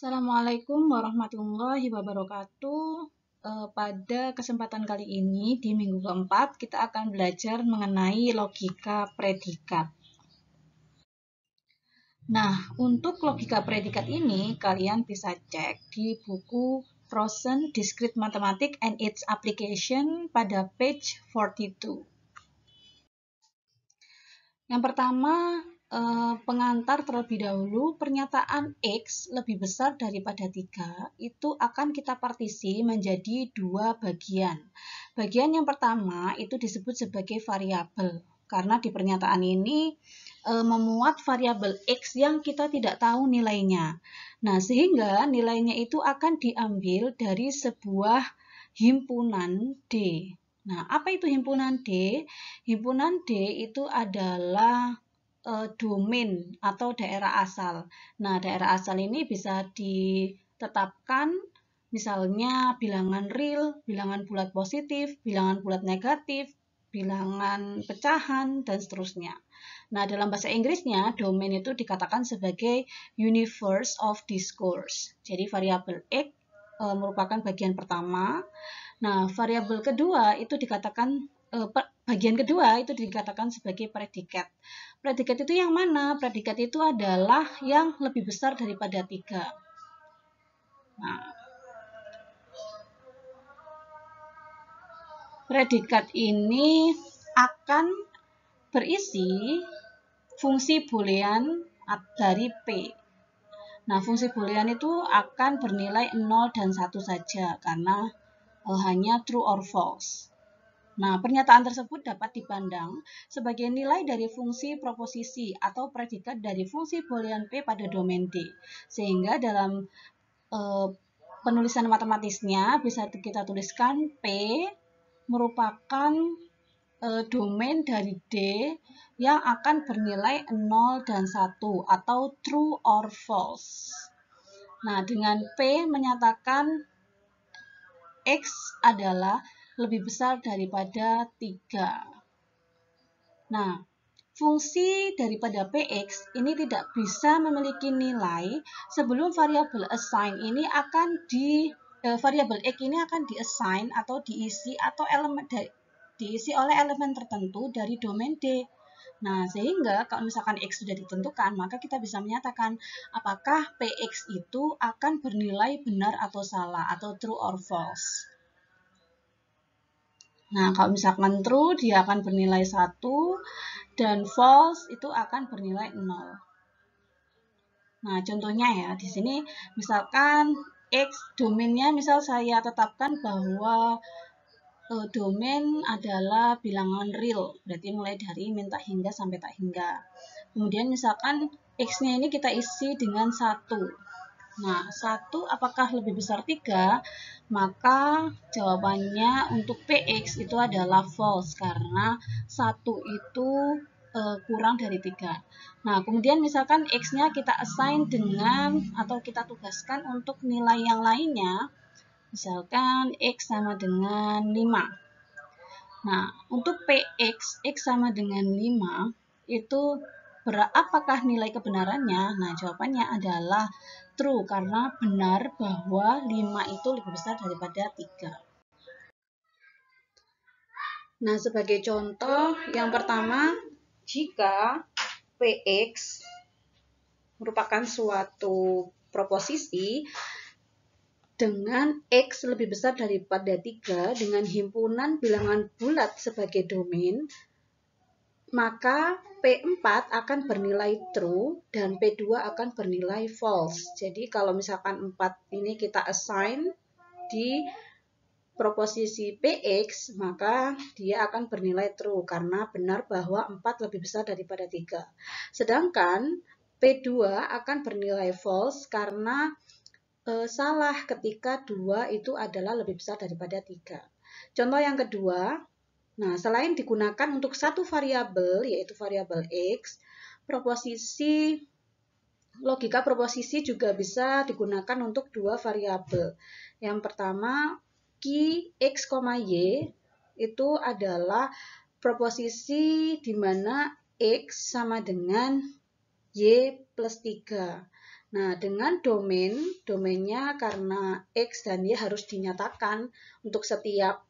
Assalamualaikum warahmatullahi wabarakatuh. Eh, pada kesempatan kali ini, di minggu keempat, kita akan belajar mengenai logika predikat. Nah, untuk logika predikat ini, kalian bisa cek di buku Frozen Discrete Mathematics and its Application pada page 42. Yang pertama, Eh, pengantar terlebih dahulu, pernyataan X lebih besar daripada 3, itu akan kita partisi menjadi dua bagian. Bagian yang pertama itu disebut sebagai variabel, karena di pernyataan ini e, memuat variabel x yang kita tidak tahu nilainya. Nah, sehingga nilainya itu akan diambil dari sebuah himpunan D. Nah, apa itu himpunan D? Himpunan D itu adalah uh, domain atau daerah asal. Nah, daerah asal ini bisa ditetapkan misalnya bilangan real, bilangan bulat positif, bilangan bulat negatif, bilangan pecahan, dan seterusnya. Nah, dalam bahasa Inggrisnya, domain itu dikatakan sebagai universe of discourse. Jadi, variabel X e, merupakan bagian pertama. Nah, variabel kedua itu dikatakan e, per, bagian kedua itu dikatakan sebagai predikat. Predikat itu yang mana? Predikat itu adalah yang lebih besar daripada tiga. Nah, predikat ini akan berisi fungsi boolean dari P. Nah, fungsi boolean itu akan bernilai 0 dan 1 saja karena hanya true or false. Nah, pernyataan tersebut dapat dipandang sebagai nilai dari fungsi proposisi atau predikat dari fungsi boolean P pada domain D. Sehingga dalam e, penulisan matematisnya bisa kita tuliskan P merupakan e, domain dari D yang akan bernilai 0 dan 1 atau true or false. Nah, dengan P menyatakan X adalah lebih besar daripada 3. Nah, fungsi daripada px ini tidak bisa memiliki nilai sebelum variabel assign ini akan di eh, variabel x ini akan diassign atau diisi atau elemen di, diisi oleh elemen tertentu dari domain d. Nah, sehingga kalau misalkan x sudah ditentukan, maka kita bisa menyatakan apakah px itu akan bernilai benar atau salah atau true or false. Nah, kalau misalkan true, dia akan bernilai 1, dan false itu akan bernilai 0. Nah, contohnya ya, di sini misalkan X domainnya, misal saya tetapkan bahwa e, domain adalah bilangan real, berarti mulai dari minta hingga sampai tak hingga. Kemudian misalkan X-nya ini kita isi dengan 1. Nah, satu apakah lebih besar 3? Maka jawabannya untuk PX itu adalah false karena satu itu e, kurang dari 3. Nah, kemudian misalkan X-nya kita assign dengan atau kita tugaskan untuk nilai yang lainnya. Misalkan X sama dengan 5. Nah, untuk PX, X sama dengan 5, itu apakah nilai kebenarannya? Nah, jawabannya adalah true karena benar bahwa 5 itu lebih besar daripada 3. Nah, sebagai contoh yang pertama, jika PX merupakan suatu proposisi dengan X lebih besar daripada 3 dengan himpunan bilangan bulat sebagai domain, maka P4 akan bernilai true dan P2 akan bernilai false. Jadi kalau misalkan 4 ini kita assign di proposisi PX, maka dia akan bernilai true karena benar bahwa 4 lebih besar daripada 3. Sedangkan P2 akan bernilai false karena e, salah ketika 2 itu adalah lebih besar daripada 3. Contoh yang kedua, Nah, selain digunakan untuk satu variabel, yaitu variabel X, proposisi logika proposisi juga bisa digunakan untuk dua variabel. Yang pertama, ki X, Y itu adalah proposisi di mana X sama dengan Y plus 3. Nah, dengan domain, domainnya karena X dan Y harus dinyatakan untuk setiap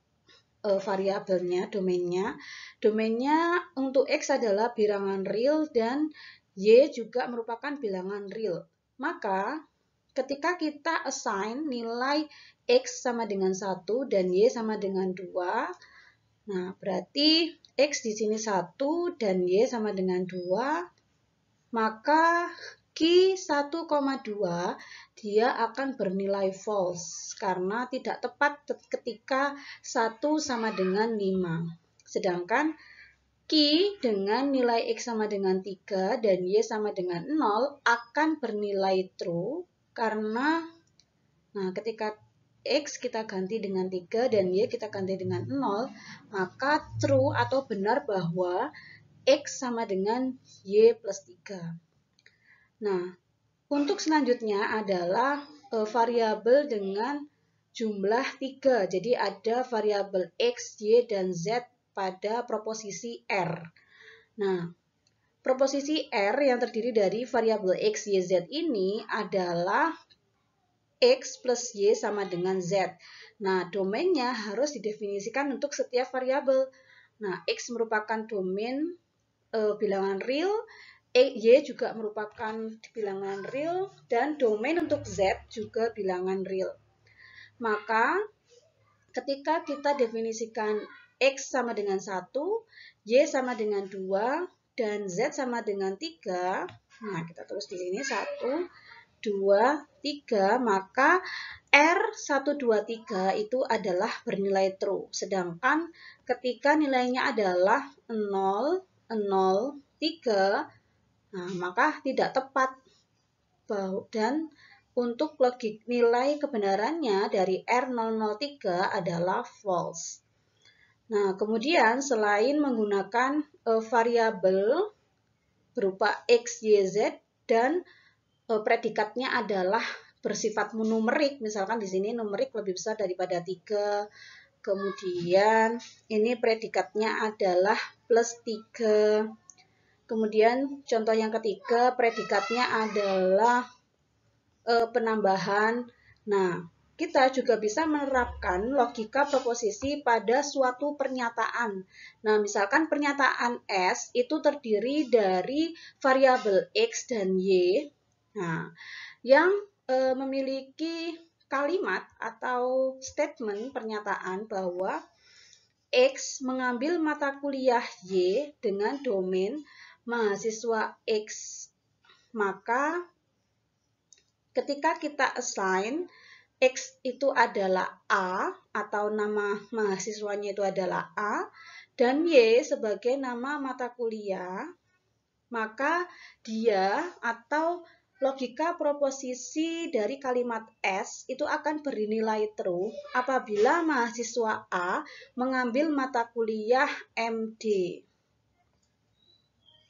uh, variabelnya, domainnya. Domainnya untuk X adalah bilangan real dan Y juga merupakan bilangan real. Maka ketika kita assign nilai X sama dengan 1 dan Y sama dengan 2, nah berarti X di sini 1 dan Y sama dengan 2, maka k 12 dia akan bernilai false karena tidak tepat ketika 1 sama dengan 5. Sedangkan Ki dengan nilai X sama dengan 3 dan Y sama dengan 0 akan bernilai true karena nah ketika X kita ganti dengan 3 dan Y kita ganti dengan 0, maka true atau benar bahwa X sama dengan Y plus 3. Nah, untuk selanjutnya adalah uh, variabel dengan jumlah tiga. Jadi ada variabel X, Y, dan Z pada proposisi R. Nah, proposisi R yang terdiri dari variabel X, Y, Z ini adalah X plus Y sama dengan Z. Nah, domainnya harus didefinisikan untuk setiap variabel. Nah, X merupakan domain uh, bilangan real, E y juga merupakan bilangan real dan domain untuk Z juga bilangan real. Maka ketika kita definisikan X sama dengan 1, Y sama dengan 2, dan Z sama dengan 3, nah kita tulis di sini 1, 2, 3, maka R123 itu adalah bernilai true. Sedangkan ketika nilainya adalah 0, 0, 3, Nah, maka tidak tepat dan untuk logik nilai kebenarannya dari R003 adalah false. Nah, kemudian selain menggunakan variabel berupa x, y, z dan e, predikatnya adalah bersifat numerik, misalkan di sini numerik lebih besar daripada 3. Kemudian ini predikatnya adalah plus 3 Kemudian contoh yang ketiga predikatnya adalah e, penambahan. Nah, kita juga bisa menerapkan logika proposisi pada suatu pernyataan. Nah, misalkan pernyataan S itu terdiri dari variabel X dan Y. Nah, yang e, memiliki kalimat atau statement pernyataan bahwa X mengambil mata kuliah Y dengan domain mahasiswa X. Maka ketika kita assign X itu adalah A atau nama mahasiswanya itu adalah A dan Y sebagai nama mata kuliah, maka dia atau logika proposisi dari kalimat S itu akan bernilai true apabila mahasiswa A mengambil mata kuliah MD.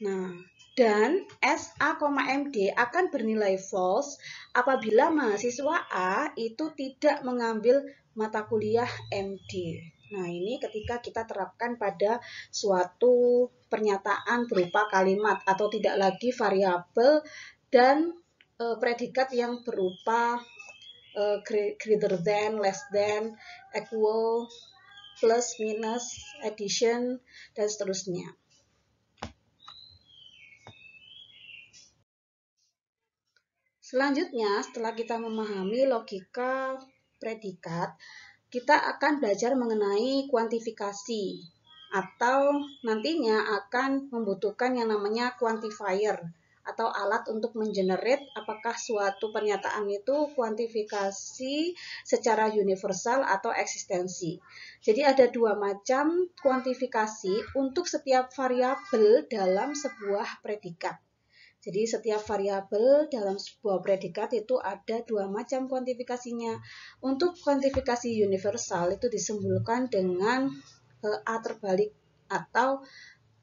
Nah, dan SA, MD akan bernilai false apabila mahasiswa A itu tidak mengambil mata kuliah MD. Nah, ini ketika kita terapkan pada suatu pernyataan berupa kalimat atau tidak lagi variabel dan e, predikat yang berupa e, greater than, less than, equal, plus, minus, addition, dan seterusnya. Selanjutnya, setelah kita memahami logika predikat, kita akan belajar mengenai kuantifikasi atau nantinya akan membutuhkan yang namanya quantifier atau alat untuk mengenerate apakah suatu pernyataan itu kuantifikasi secara universal atau eksistensi. Jadi ada dua macam kuantifikasi untuk setiap variabel dalam sebuah predikat. Jadi setiap variabel dalam sebuah predikat itu ada dua macam kuantifikasinya. Untuk kuantifikasi universal itu disembulkan dengan eh, A terbalik atau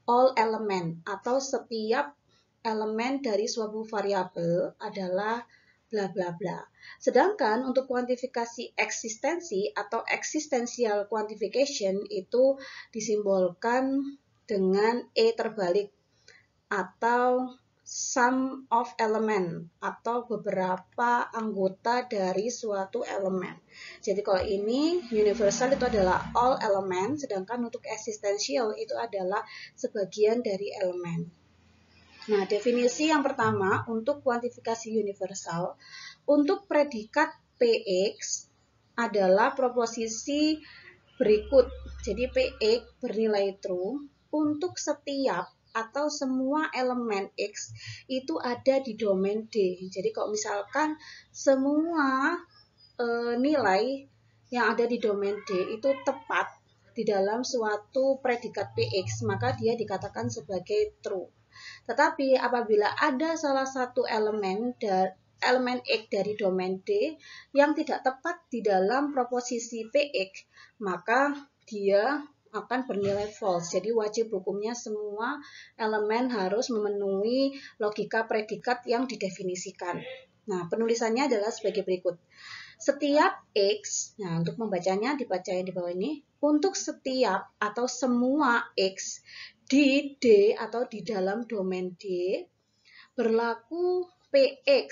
all element atau setiap elemen dari suatu variabel adalah bla bla bla. Sedangkan untuk kuantifikasi eksistensi atau existential quantification itu disimbolkan dengan E terbalik atau sum of element atau beberapa anggota dari suatu elemen. Jadi kalau ini universal itu adalah all element, sedangkan untuk eksistensial itu adalah sebagian dari elemen. Nah, definisi yang pertama untuk kuantifikasi universal, untuk predikat PX adalah proposisi berikut. Jadi PX bernilai true untuk setiap atau semua elemen X itu ada di domain D. Jadi kalau misalkan semua e, nilai yang ada di domain D itu tepat di dalam suatu predikat PX, maka dia dikatakan sebagai true. Tetapi apabila ada salah satu elemen dari elemen X dari domain D yang tidak tepat di dalam proposisi PX, maka dia akan bernilai false. Jadi wajib hukumnya semua elemen harus memenuhi logika predikat yang didefinisikan. Nah, penulisannya adalah sebagai berikut. Setiap X, nah untuk membacanya dibaca di bawah ini, untuk setiap atau semua X di D atau di dalam domain D berlaku PX.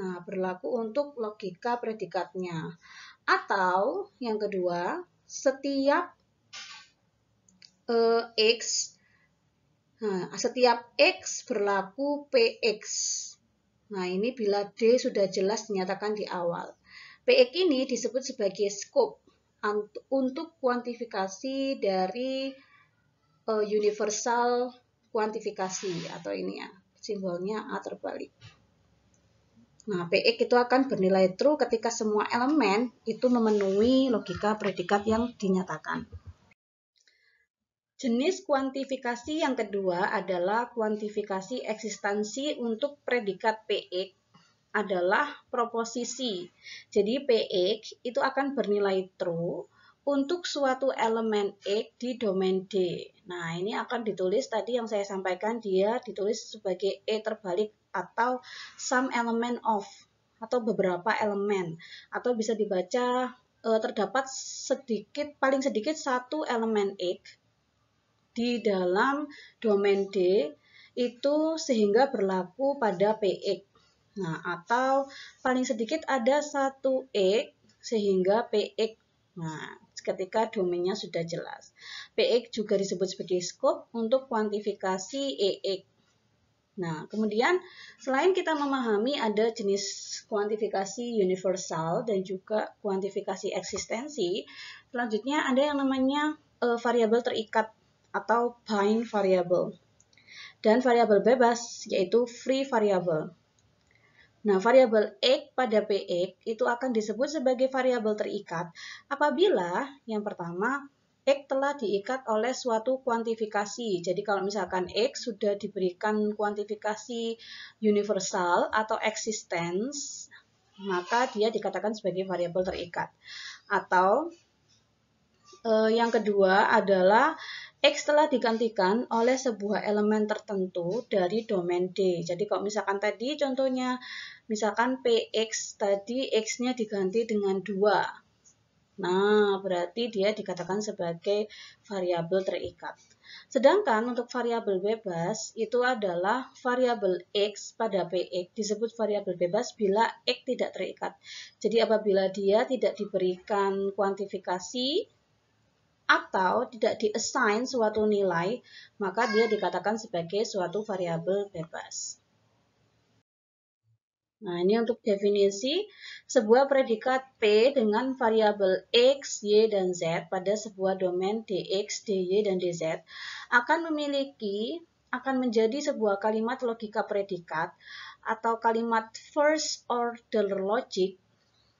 Nah, berlaku untuk logika predikatnya. Atau yang kedua, setiap Eh, X. Nah, setiap X berlaku PX. Nah, ini bila D sudah jelas dinyatakan di awal. PX ini disebut sebagai scope untuk kuantifikasi dari uh, universal kuantifikasi atau ini ya, simbolnya A terbalik. Nah, PX itu akan bernilai true ketika semua elemen itu memenuhi logika predikat yang dinyatakan. Jenis kuantifikasi yang kedua adalah kuantifikasi eksistensi untuk predikat PX adalah proposisi. Jadi PX itu akan bernilai true untuk suatu elemen X di domain D. Nah, ini akan ditulis tadi yang saya sampaikan dia ditulis sebagai E terbalik atau some element of atau beberapa elemen atau bisa dibaca e, terdapat sedikit paling sedikit satu elemen X di dalam domain D itu sehingga berlaku pada PX. Nah, atau paling sedikit ada satu e X sehingga PX. Nah, ketika domainnya sudah jelas. PX juga disebut sebagai scope untuk kuantifikasi EX. Nah, kemudian selain kita memahami ada jenis kuantifikasi universal dan juga kuantifikasi eksistensi, selanjutnya ada yang namanya uh, variabel terikat atau bind variable. Dan variabel bebas yaitu free variable. Nah, variabel x pada px itu akan disebut sebagai variabel terikat apabila yang pertama x telah diikat oleh suatu kuantifikasi. Jadi kalau misalkan x sudah diberikan kuantifikasi universal atau existence, maka dia dikatakan sebagai variabel terikat. Atau eh, yang kedua adalah X telah digantikan oleh sebuah elemen tertentu dari domain D. Jadi kalau misalkan tadi contohnya, misalkan PX tadi X-nya diganti dengan 2. Nah, berarti dia dikatakan sebagai variabel terikat. Sedangkan untuk variabel bebas itu adalah variabel x pada px disebut variabel bebas bila x tidak terikat. Jadi apabila dia tidak diberikan kuantifikasi atau tidak diassign suatu nilai, maka dia dikatakan sebagai suatu variabel bebas. Nah, ini untuk definisi sebuah predikat P dengan variabel X, Y, dan Z pada sebuah domain DX, DY, dan DZ akan memiliki akan menjadi sebuah kalimat logika predikat atau kalimat first order logic.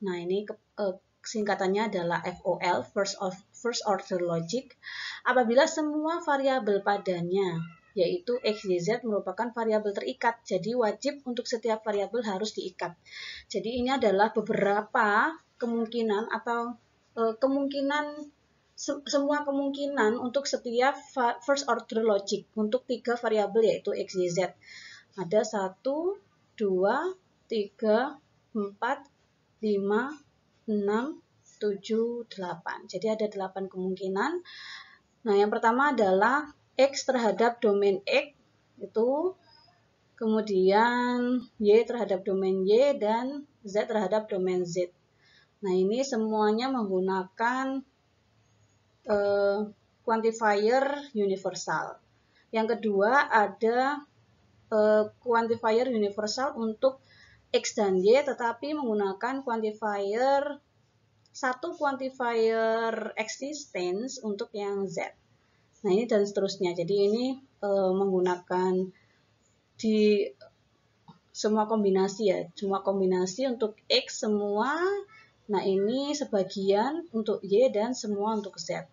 Nah, ini eh, singkatannya adalah FOL, first of first order logic apabila semua variabel padanya yaitu x, y, z merupakan variabel terikat. Jadi wajib untuk setiap variabel harus diikat. Jadi ini adalah beberapa kemungkinan atau e, kemungkinan se semua kemungkinan untuk setiap first order logic untuk tiga variabel yaitu x, y, z. Ada satu, dua, tiga, empat, lima, enam. 7, 8. Jadi ada 8 kemungkinan. Nah, yang pertama adalah X terhadap domain X itu kemudian Y terhadap domain Y dan Z terhadap domain Z. Nah, ini semuanya menggunakan eh, quantifier universal. Yang kedua ada eh, quantifier universal untuk X dan Y, tetapi menggunakan quantifier satu quantifier existence untuk yang Z. Nah, ini dan seterusnya. Jadi ini e, menggunakan di semua kombinasi ya, semua kombinasi untuk X semua. Nah, ini sebagian untuk Y dan semua untuk Z.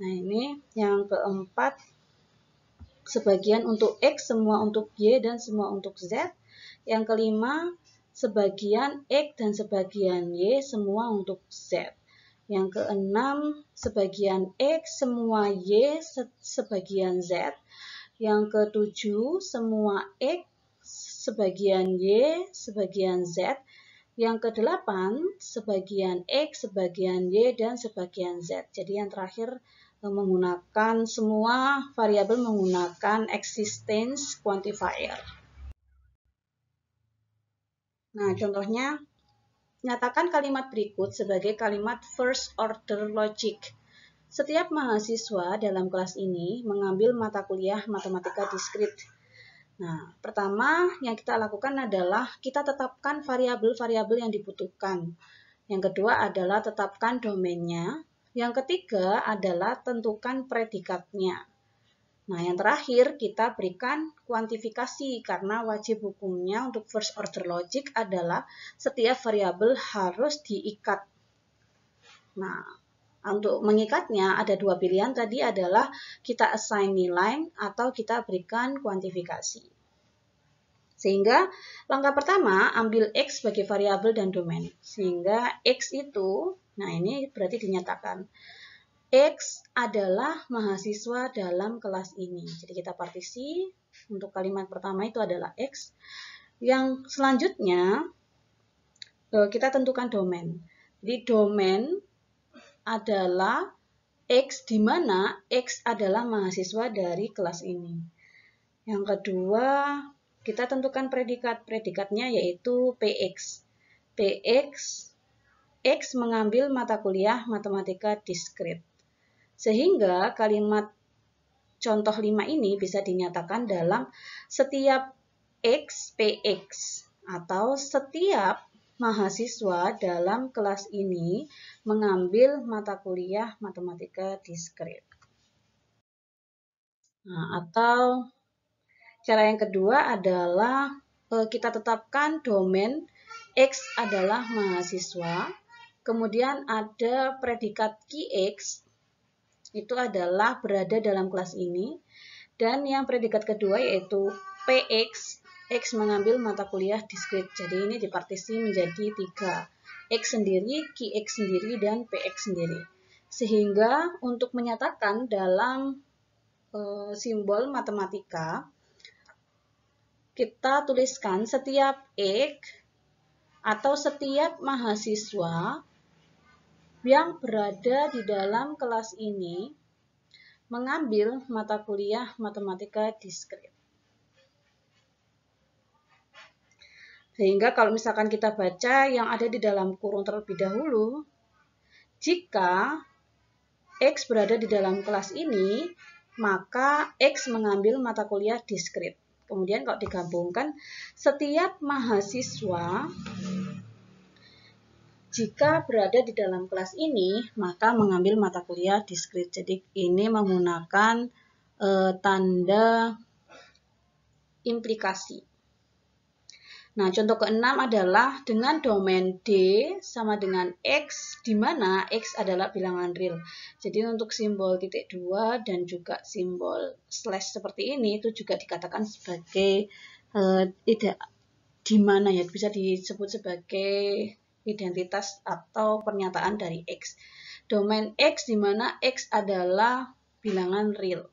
Nah, ini yang keempat sebagian untuk X, semua untuk Y dan semua untuk Z. Yang kelima sebagian X dan sebagian Y semua untuk Z. Yang keenam, sebagian X semua Y sebagian Z. Yang ketujuh, semua X sebagian Y sebagian Z. Yang kedelapan, sebagian X, sebagian Y, dan sebagian Z. Jadi yang terakhir eh, menggunakan semua variabel menggunakan existence quantifier. Nah, contohnya, nyatakan kalimat berikut sebagai kalimat first order logic. Setiap mahasiswa dalam kelas ini mengambil mata kuliah matematika diskrit. Nah, pertama yang kita lakukan adalah kita tetapkan variabel-variabel yang dibutuhkan. Yang kedua adalah tetapkan domainnya. Yang ketiga adalah tentukan predikatnya. Nah, yang terakhir kita berikan kuantifikasi karena wajib hukumnya untuk first order logic adalah setiap variabel harus diikat. Nah, untuk mengikatnya ada dua pilihan tadi adalah kita assign nilai atau kita berikan kuantifikasi. Sehingga langkah pertama ambil x sebagai variabel dan domain. Sehingga x itu, nah ini berarti dinyatakan X adalah mahasiswa dalam kelas ini. Jadi kita partisi untuk kalimat pertama itu adalah X. Yang selanjutnya e, kita tentukan domain. Di domain adalah X di mana X adalah mahasiswa dari kelas ini. Yang kedua, kita tentukan predikat. Predikatnya yaitu PX. PX X mengambil mata kuliah matematika diskrit. Sehingga kalimat contoh 5 ini bisa dinyatakan dalam setiap X PX atau setiap mahasiswa dalam kelas ini mengambil mata kuliah matematika diskrit. Nah, atau cara yang kedua adalah eh, kita tetapkan domain X adalah mahasiswa, kemudian ada predikat QX itu adalah berada dalam kelas ini. Dan yang predikat kedua yaitu PX. X mengambil mata kuliah diskrit. Jadi ini dipartisi menjadi tiga. X sendiri, QX sendiri, dan PX sendiri. Sehingga untuk menyatakan dalam e, simbol matematika, kita tuliskan setiap X atau setiap mahasiswa yang berada di dalam kelas ini mengambil mata kuliah matematika diskrit. Sehingga kalau misalkan kita baca yang ada di dalam kurung terlebih dahulu, jika X berada di dalam kelas ini, maka X mengambil mata kuliah diskrit. Kemudian kalau digabungkan, setiap mahasiswa jika berada di dalam kelas ini, maka mengambil mata kuliah diskrit. Jadi ini menggunakan e, tanda implikasi. Nah, contoh keenam adalah dengan domain D sama dengan X, di mana X adalah bilangan real. Jadi untuk simbol titik 2 dan juga simbol slash seperti ini itu juga dikatakan sebagai e, tidak di mana ya bisa disebut sebagai identitas atau pernyataan dari X. Domain X di mana X adalah bilangan real.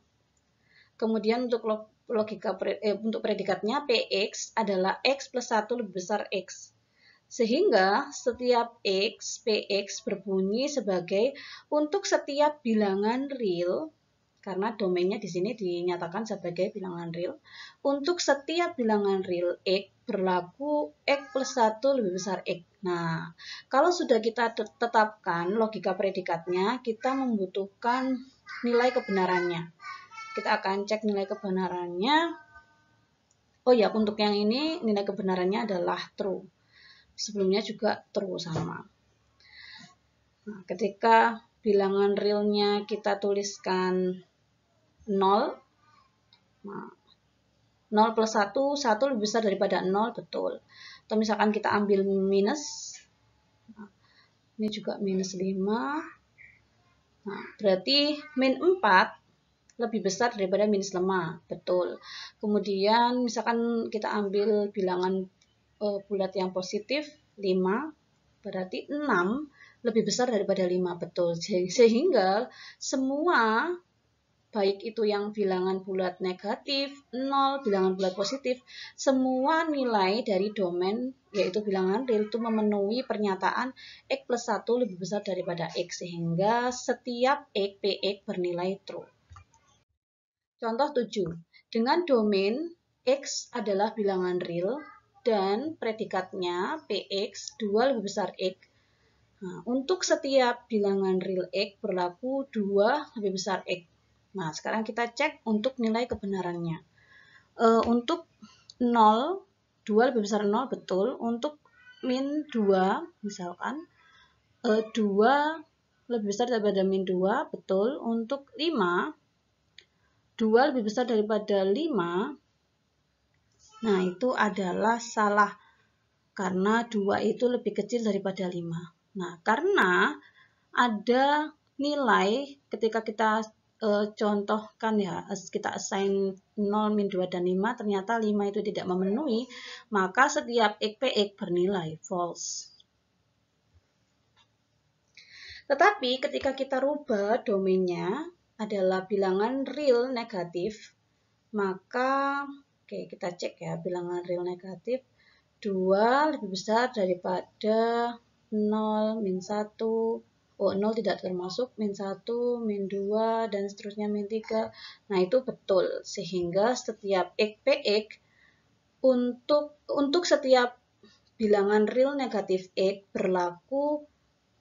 Kemudian untuk logika eh, untuk predikatnya PX adalah X plus 1 lebih besar X. Sehingga setiap X, PX berbunyi sebagai untuk setiap bilangan real karena domainnya di sini dinyatakan sebagai bilangan real. Untuk setiap bilangan real X berlaku X plus 1 lebih besar X. Nah, kalau sudah kita tetapkan logika predikatnya, kita membutuhkan nilai kebenarannya. Kita akan cek nilai kebenarannya. Oh ya, untuk yang ini nilai kebenarannya adalah true. Sebelumnya juga true sama. Nah, ketika bilangan realnya kita tuliskan 0 0 nah, plus 1, 1 lebih besar daripada 0, betul. Atau misalkan kita ambil minus, nah, ini juga minus 5, nah, berarti min 4 lebih besar daripada minus 5, betul. Kemudian misalkan kita ambil bilangan uh, bulat yang positif, 5, berarti 6 lebih besar daripada 5, betul. Sehingga semua baik itu yang bilangan bulat negatif, 0, bilangan bulat positif, semua nilai dari domain yaitu bilangan real itu memenuhi pernyataan x plus 1 lebih besar daripada x sehingga setiap x px bernilai true. Contoh 7. Dengan domain x adalah bilangan real dan predikatnya px 2 lebih besar x Nah, untuk setiap bilangan real X berlaku 2 lebih besar X. Nah, sekarang kita cek untuk nilai kebenarannya. E, untuk 0, 2 lebih besar 0, betul. Untuk min 2, misalkan, e, eh, 2 lebih besar daripada min 2, betul. Untuk 5, 2 lebih besar daripada 5, nah itu adalah salah. Karena 2 itu lebih kecil daripada 5. Nah, karena ada nilai ketika kita uh, contohkan ya kita assign 0, min 2, dan 5 ternyata 5 itu tidak memenuhi maka setiap xpx bernilai false tetapi ketika kita rubah domainnya adalah bilangan real negatif maka oke kita cek ya bilangan real negatif 2 lebih besar daripada 0, min 1, oh 0 tidak termasuk, min 1, min 2, dan seterusnya min 3. Nah, itu betul. Sehingga setiap x px untuk, untuk setiap bilangan real negatif x berlaku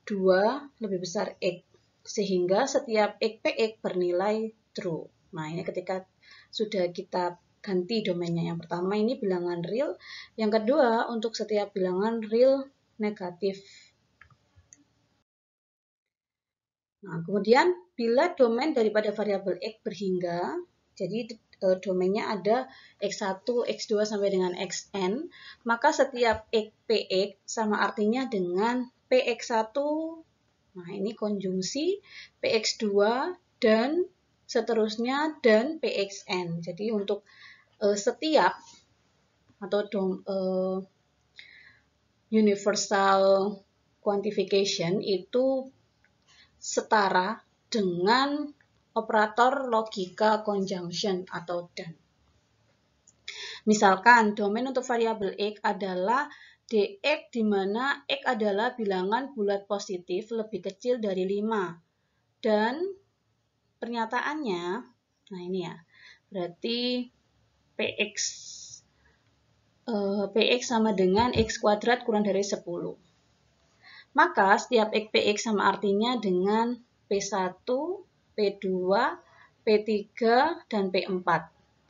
2 lebih besar x. Sehingga setiap x px bernilai true. Nah, ini ketika sudah kita ganti domainnya. Yang pertama ini bilangan real. Yang kedua, untuk setiap bilangan real negatif Nah, kemudian bila domain daripada variabel x berhingga, jadi e, domainnya ada x1, x2 sampai dengan xn, maka setiap x px sama artinya dengan px1. Nah, ini konjungsi px2 dan seterusnya dan pxn. Jadi untuk e, setiap atau dom, e, universal quantification itu setara dengan operator logika conjunction atau dan. Misalkan domain untuk variabel x adalah dx di mana x adalah bilangan bulat positif lebih kecil dari 5. Dan pernyataannya, nah ini ya, berarti px eh, px sama dengan x kuadrat kurang dari 10. Maka setiap PX sama artinya dengan P1, P2, P3, dan P4.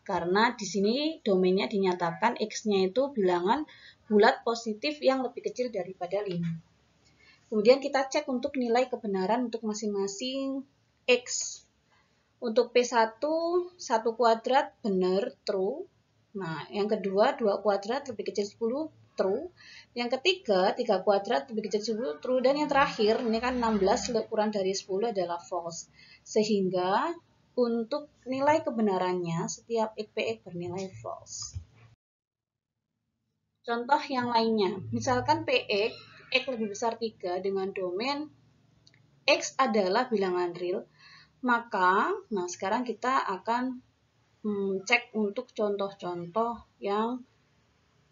Karena di sini domainnya dinyatakan X-nya itu bilangan bulat positif yang lebih kecil daripada 5. Kemudian kita cek untuk nilai kebenaran untuk masing-masing X. Untuk P1, 1 kuadrat benar, true. Nah, yang kedua 2 kuadrat lebih kecil 10, true. Yang ketiga, 3 kuadrat lebih kecil 10 true. Dan yang terakhir, ini kan 16 kurang dari 10 adalah false. Sehingga untuk nilai kebenarannya, setiap IPX bernilai false. Contoh yang lainnya, misalkan PX, X lebih besar 3 dengan domain X adalah bilangan real, maka nah sekarang kita akan hmm, cek untuk contoh-contoh yang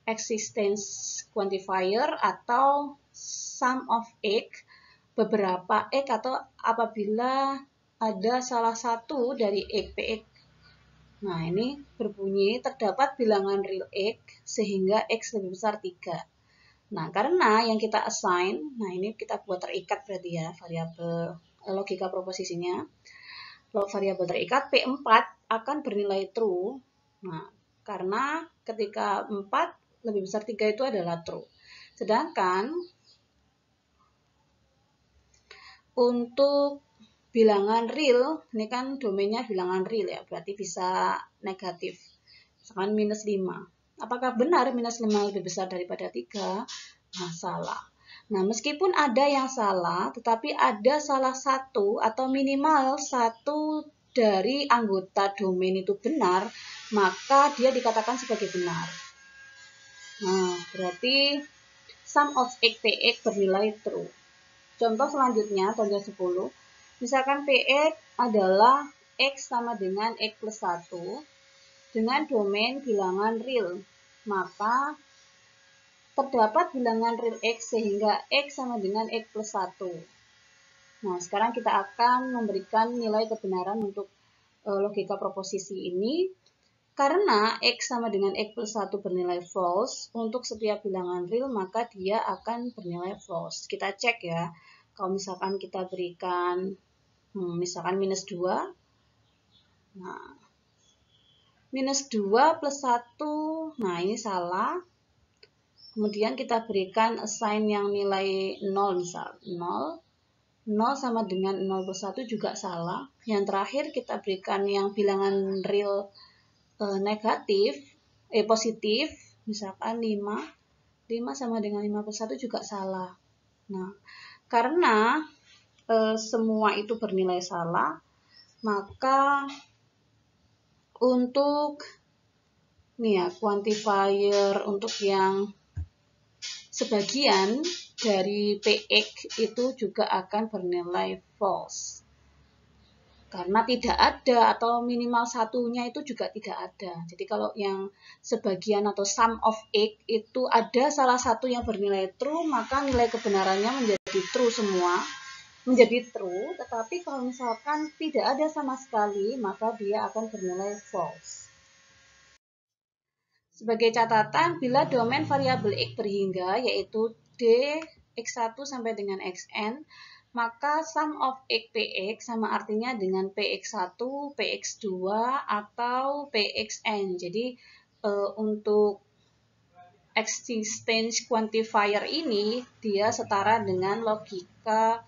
existence quantifier atau sum of x beberapa x atau apabila ada salah satu dari x PX. Nah, ini berbunyi terdapat bilangan real x sehingga x lebih besar 3. Nah, karena yang kita assign, nah ini kita buat terikat berarti ya variabel eh, logika proposisinya. Log variabel terikat P4 akan bernilai true. Nah, karena ketika 4 lebih besar 3 itu adalah true. Sedangkan untuk bilangan real, ini kan domainnya bilangan real ya, berarti bisa negatif. Misalkan minus 5. Apakah benar minus 5 lebih besar daripada 3? Nah, salah. Nah, meskipun ada yang salah, tetapi ada salah satu atau minimal satu dari anggota domain itu benar, maka dia dikatakan sebagai benar. Nah, berarti sum of x px bernilai true. Contoh selanjutnya, contoh 10. Misalkan px adalah x sama dengan x plus 1 dengan domain bilangan real. Maka terdapat bilangan real x sehingga x sama dengan x plus 1. Nah, sekarang kita akan memberikan nilai kebenaran untuk eh, logika proposisi ini karena X sama dengan X plus 1 bernilai false, untuk setiap bilangan real maka dia akan bernilai false. Kita cek ya, kalau misalkan kita berikan, hmm, misalkan minus 2, nah, minus 2 plus 1, nah ini salah. Kemudian kita berikan assign yang nilai 0, misal 0, 0 sama dengan 0 plus 1 juga salah. Yang terakhir kita berikan yang bilangan real Eh, negatif, eh positif, misalkan 5, 5 sama dengan 5 plus juga salah. Nah, karena e, semua itu bernilai salah, maka untuk nih ya quantifier untuk yang sebagian dari PX itu juga akan bernilai false karena tidak ada atau minimal satunya itu juga tidak ada. Jadi kalau yang sebagian atau sum of x itu ada salah satu yang bernilai true, maka nilai kebenarannya menjadi true semua, menjadi true, tetapi kalau misalkan tidak ada sama sekali, maka dia akan bernilai false. Sebagai catatan, bila domain variabel x berhingga yaitu d x1 sampai dengan xn maka sum of x px sama artinya dengan px1, px2 atau pxn. Jadi e, untuk existence quantifier ini dia setara dengan logika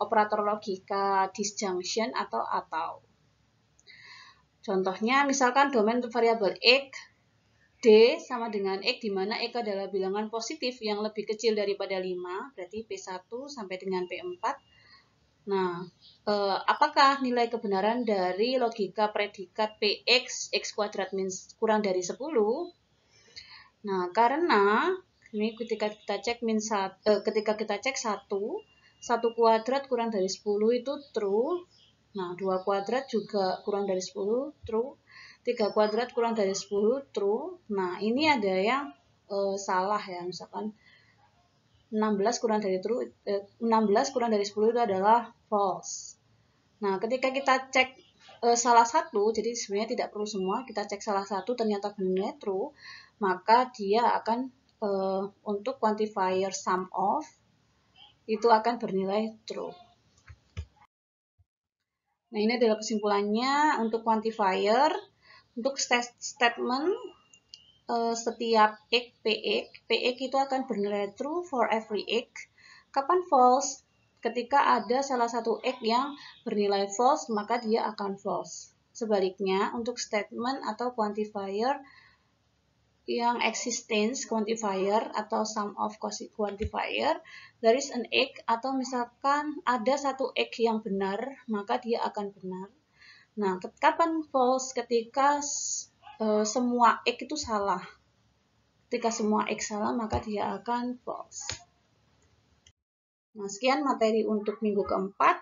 operator logika disjunction atau atau. Contohnya misalkan domain variabel x D sama dengan X, di mana X adalah bilangan positif yang lebih kecil daripada 5, berarti P1 sampai dengan P4. Nah, eh, apakah nilai kebenaran dari logika predikat PX, X kuadrat minus kurang dari 10? Nah, karena ini ketika kita cek min 1, eh, ketika kita cek 1, 1 kuadrat kurang dari 10 itu true. Nah, 2 kuadrat juga kurang dari 10 true. 3 kuadrat kurang dari 10 true. Nah, ini ada yang e, salah ya, misalkan 16 kurang dari true e, eh, 16 kurang dari 10 itu adalah false. Nah, ketika kita cek e, salah satu, jadi sebenarnya tidak perlu semua, kita cek salah satu ternyata benar true, maka dia akan e, untuk quantifier sum of itu akan bernilai true. Nah, ini adalah kesimpulannya untuk quantifier untuk stat statement uh, setiap x p x itu akan bernilai true for every x. Kapan false? Ketika ada salah satu x yang bernilai false, maka dia akan false. Sebaliknya, untuk statement atau quantifier yang existence quantifier atau sum of quantifier, there is an x atau misalkan ada satu x yang benar, maka dia akan benar. Nah, kapan false? Ketika e, semua x itu salah. Ketika semua x salah, maka dia akan false. Nah, sekian materi untuk minggu keempat.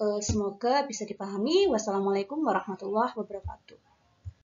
E, semoga bisa dipahami. Wassalamualaikum warahmatullahi wabarakatuh.